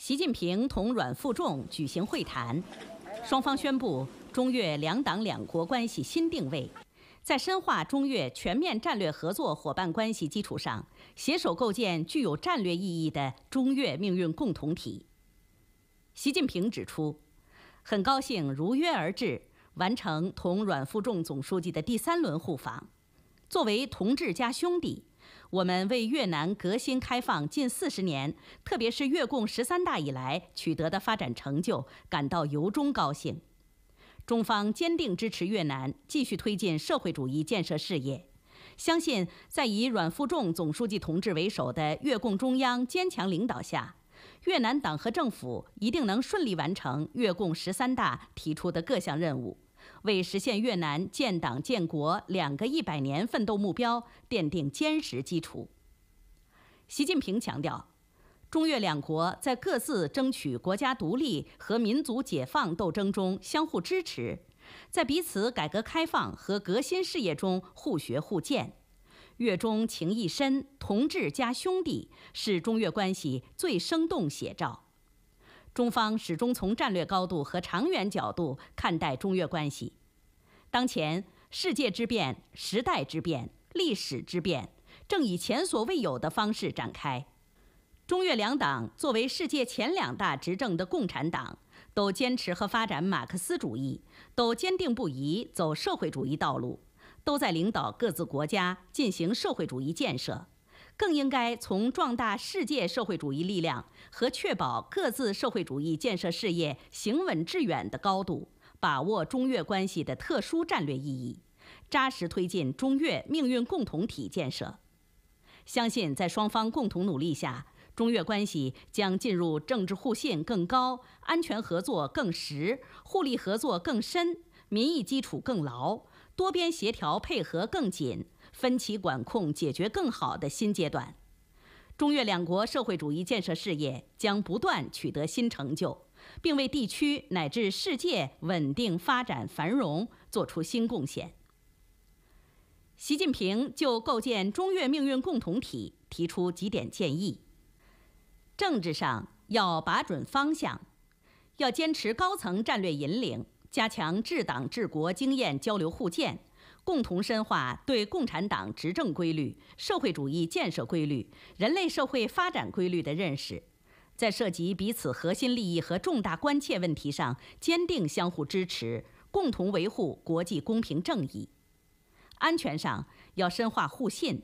习近平同阮富仲举行会谈，双方宣布中越两党两国关系新定位，在深化中越全面战略合作伙伴关系基础上，携手构建具有战略意义的中越命运共同体。习近平指出，很高兴如约而至，完成同阮富仲总书记的第三轮互访。作为同志加兄弟。我们为越南革新开放近四十年，特别是越共十三大以来取得的发展成就感到由衷高兴。中方坚定支持越南继续推进社会主义建设事业，相信在以阮富仲总书记同志为首的越共中央坚强领导下，越南党和政府一定能顺利完成越共十三大提出的各项任务。为实现越南建党建国两个一百年奋斗目标奠定坚实基础。习近平强调，中越两国在各自争取国家独立和民族解放斗争中相互支持，在彼此改革开放和革新事业中互学互鉴。越中情谊深，同志加兄弟，是中越关系最生动写照。中方始终从战略高度和长远角度看待中越关系。当前，世界之变、时代之变、历史之变，正以前所未有的方式展开。中越两党作为世界前两大执政的共产党，都坚持和发展马克思主义，都坚定不移走社会主义道路，都在领导各自国家进行社会主义建设。更应该从壮大世界社会主义力量和确保各自社会主义建设事业行稳致远的高度，把握中越关系的特殊战略意义，扎实推进中越命运共同体建设。相信在双方共同努力下，中越关系将进入政治互信更高、安全合作更实、互利合作更深、民意基础更牢、多边协调配合更紧。分歧管控解决更好的新阶段，中越两国社会主义建设事业将不断取得新成就，并为地区乃至世界稳定发展繁荣作出新贡献。习近平就构建中越命运共同体提出几点建议：政治上要把准方向，要坚持高层战略引领，加强治党治国经验交流互鉴。共同深化对共产党执政规律、社会主义建设规律、人类社会发展规律的认识，在涉及彼此核心利益和重大关切问题上坚定相互支持，共同维护国际公平正义。安全上要深化互信，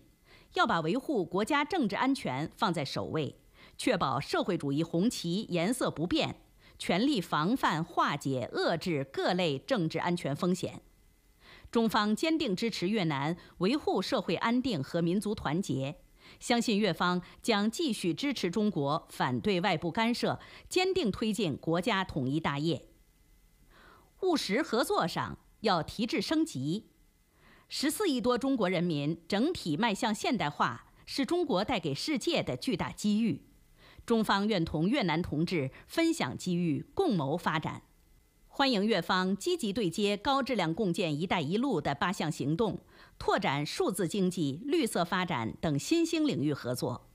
要把维护国家政治安全放在首位，确保社会主义红旗颜色不变，全力防范化解遏制各类政治安全风险。中方坚定支持越南维护社会安定和民族团结，相信越方将继续支持中国反对外部干涉，坚定推进国家统一大业。务实合作上要提质升级。十四亿多中国人民整体迈向现代化，是中国带给世界的巨大机遇。中方愿同越南同志分享机遇，共谋发展。欢迎越方积极对接高质量共建“一带一路”的八项行动，拓展数字经济、绿色发展等新兴领域合作。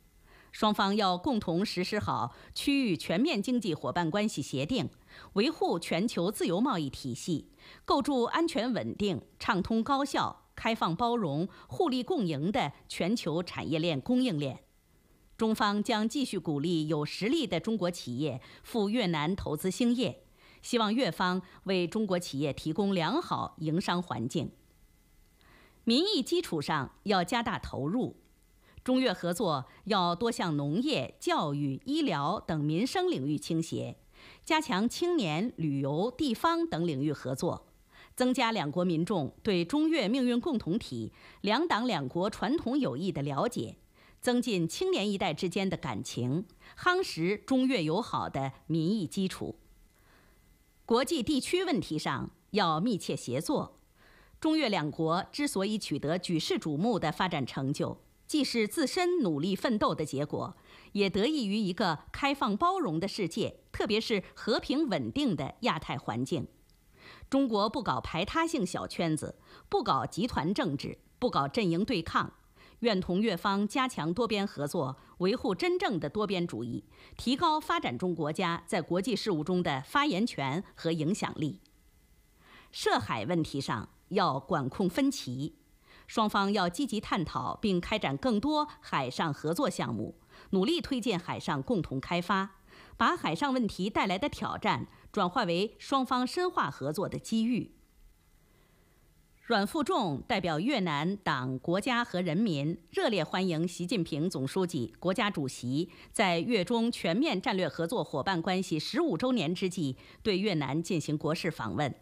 双方要共同实施好区域全面经济伙伴关系协定，维护全球自由贸易体系，构筑安全稳定、畅通高效、开放包容、互利共赢的全球产业链供应链。中方将继续鼓励有实力的中国企业赴越南投资兴业。希望越方为中国企业提供良好营商环境。民意基础上要加大投入，中越合作要多向农业、教育、医疗等民生领域倾斜，加强青年、旅游、地方等领域合作，增加两国民众对中越命运共同体、两党两国传统友谊的了解，增进青年一代之间的感情，夯实中越友好的民意基础。国际地区问题上要密切协作。中越两国之所以取得举世瞩目的发展成就，既是自身努力奋斗的结果，也得益于一个开放包容的世界，特别是和平稳定的亚太环境。中国不搞排他性小圈子，不搞集团政治，不搞阵营对抗。愿同越方加强多边合作，维护真正的多边主义，提高发展中国家在国际事务中的发言权和影响力。涉海问题上要管控分歧，双方要积极探讨并开展更多海上合作项目，努力推进海上共同开发，把海上问题带来的挑战转化为双方深化合作的机遇。阮富仲代表越南党、国家和人民热烈欢迎习近平总书记、国家主席在越中全面战略合作伙伴关系十五周年之际对越南进行国事访问，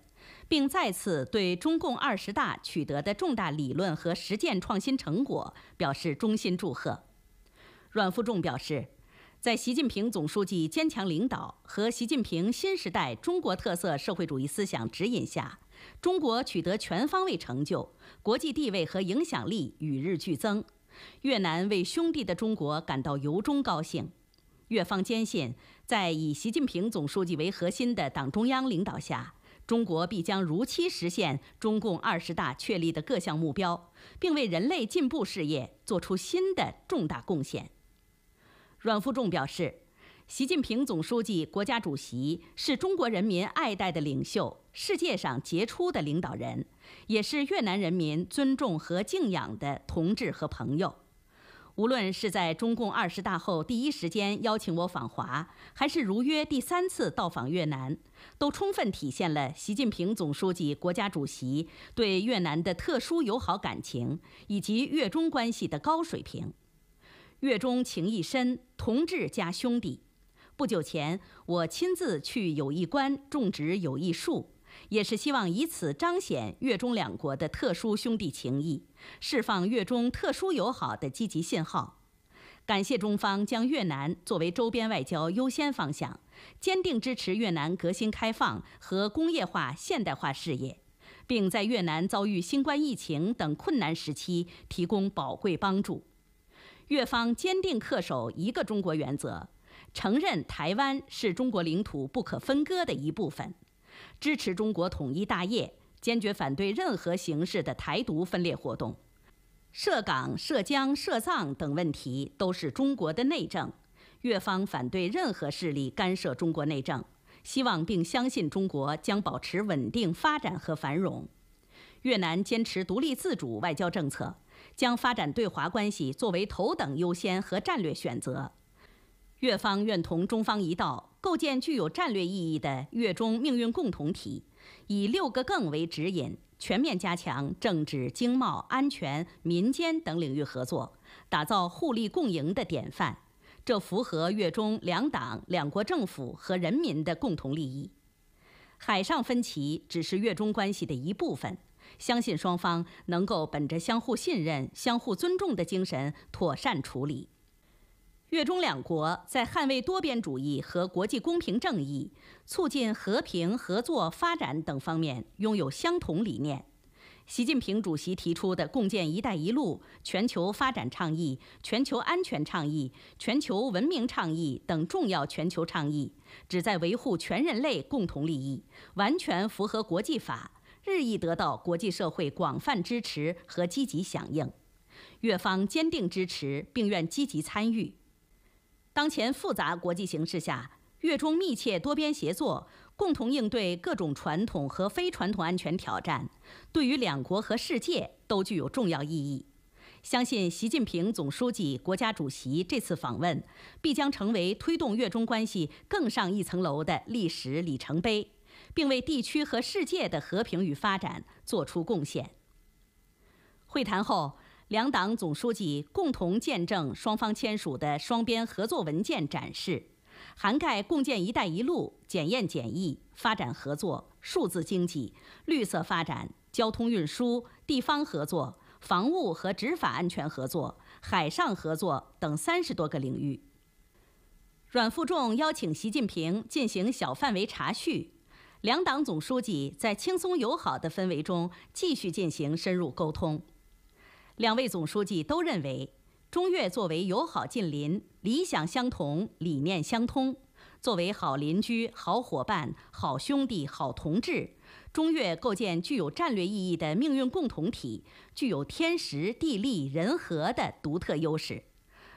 并再次对中共二十大取得的重大理论和实践创新成果表示衷心祝贺。阮富仲表示，在习近平总书记坚强领导和习近平新时代中国特色社会主义思想指引下。中国取得全方位成就，国际地位和影响力与日俱增。越南为兄弟的中国感到由衷高兴。越方坚信，在以习近平总书记为核心的党中央领导下，中国必将如期实现中共二十大确立的各项目标，并为人类进步事业做出新的重大贡献。阮富仲表示，习近平总书记、国家主席是中国人民爱戴的领袖。世界上杰出的领导人，也是越南人民尊重和敬仰的同志和朋友。无论是在中共二十大后第一时间邀请我访华，还是如约第三次到访越南，都充分体现了习近平总书记、国家主席对越南的特殊友好感情以及越中关系的高水平。越中情谊深，同志加兄弟。不久前，我亲自去友谊关种植友谊树。也是希望以此彰显越中两国的特殊兄弟情谊，释放越中特殊友好的积极信号。感谢中方将越南作为周边外交优先方向，坚定支持越南革新开放和工业化现代化事业，并在越南遭遇新冠疫情等困难时期提供宝贵帮助。越方坚定恪守一个中国原则，承认台湾是中国领土不可分割的一部分。支持中国统一大业，坚决反对任何形式的台独分裂活动。涉港、涉疆、涉藏等问题都是中国的内政，越方反对任何势力干涉中国内政。希望并相信中国将保持稳定发展和繁荣。越南坚持独立自主外交政策，将发展对华关系作为头等优先和战略选择。越方愿同中方一道，构建具有战略意义的越中命运共同体，以“六个更”为指引，全面加强政治、经贸、安全、民间等领域合作，打造互利共赢的典范。这符合越中两党、两国政府和人民的共同利益。海上分歧只是越中关系的一部分，相信双方能够本着相互信任、相互尊重的精神，妥善处理。越中两国在捍卫多边主义和国际公平正义、促进和平合作发展等方面拥有相同理念。习近平主席提出的共建“一带一路”、全球发展倡议、全球安全倡议、全球文明倡议等重要全球倡议，旨在维护全人类共同利益，完全符合国际法，日益得到国际社会广泛支持和积极响应。越方坚定支持，并愿积极参与。当前复杂国际形势下，越中密切多边协作，共同应对各种传统和非传统安全挑战，对于两国和世界都具有重要意义。相信习近平总书记、国家主席这次访问，必将成为推动越中关系更上一层楼的历史里程碑，并为地区和世界的和平与发展作出贡献。会谈后。两党总书记共同见证双方签署的双边合作文件展示，涵盖共建“一带一路”、检验检疫、发展合作、数字经济、绿色发展、交通运输、地方合作、防务和执法安全合作、海上合作等三十多个领域。阮富仲邀请习近平进行小范围茶叙，两党总书记在轻松友好的氛围中继续进行深入沟通。两位总书记都认为，中越作为友好近邻，理想相同，理念相通，作为好邻居、好伙伴、好兄弟、好同志，中越构建具有战略意义的命运共同体，具有天时、地利、人和的独特优势。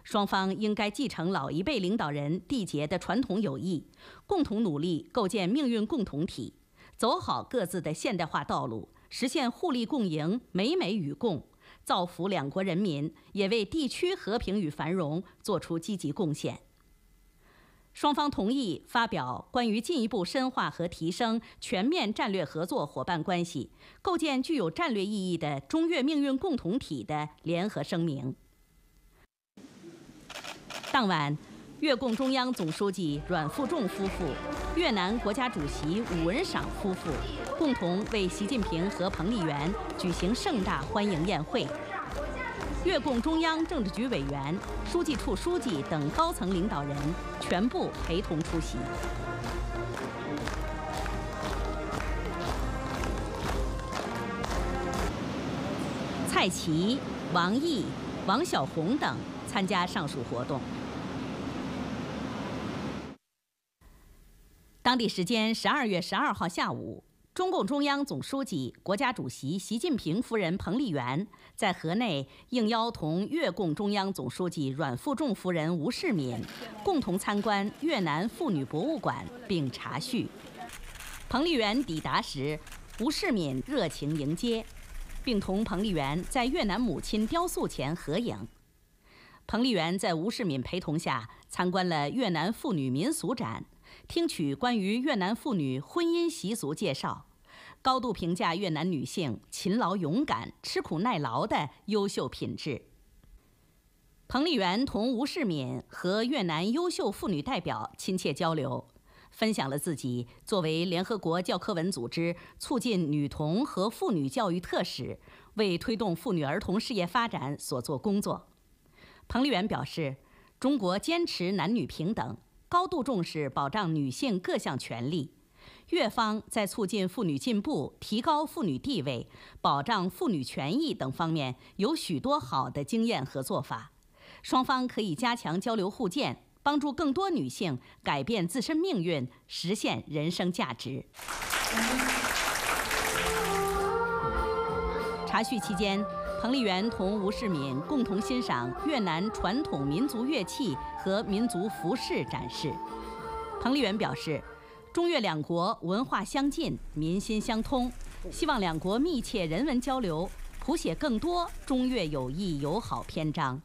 双方应该继承老一辈领导人缔结的传统友谊，共同努力构建命运共同体，走好各自的现代化道路，实现互利共赢、美美与共。造福两国人民，也为地区和平与繁荣作出积极贡献。双方同意发表关于进一步深化和提升全面战略合作伙伴关系、构建具有战略意义的中越命运共同体的联合声明。当晚，越共中央总书记阮富仲夫妇。越南国家主席武文赏夫妇共同为习近平和彭丽媛举行盛大欢迎宴会。越共中央政治局委员、书记处书记等高层领导人全部陪同出席。蔡奇、王毅、王晓红等参加上述活动。当地时间十二月十二号下午，中共中央总书记、国家主席习近平夫人彭丽媛在河内应邀同越共中央总书记阮富仲夫人吴世敏共同参观越南妇女博物馆并查叙。彭丽媛抵达时，吴世敏热情迎接，并同彭丽媛在越南母亲雕塑前合影。彭丽媛在吴世敏陪同下参观了越南妇女民俗展。听取关于越南妇女婚姻习俗介绍，高度评价越南女性勤劳勇敢、吃苦耐劳的优秀品质。彭丽媛同吴世敏和越南优秀妇女代表亲切交流，分享了自己作为联合国教科文组织促进女童和妇女教育特使为推动妇女儿童事业发展所做工作。彭丽媛表示，中国坚持男女平等。高度重视保障女性各项权利，越方在促进妇女进步、提高妇女地位、保障妇女权益等方面有许多好的经验和做法，双方可以加强交流互鉴，帮助更多女性改变自身命运，实现人生价值。茶叙期间。彭丽媛同吴世敏共同欣赏越南传统民族乐器和民族服饰展示。彭丽媛表示，中越两国文化相近，民心相通，希望两国密切人文交流，谱写更多中越友谊友好篇章。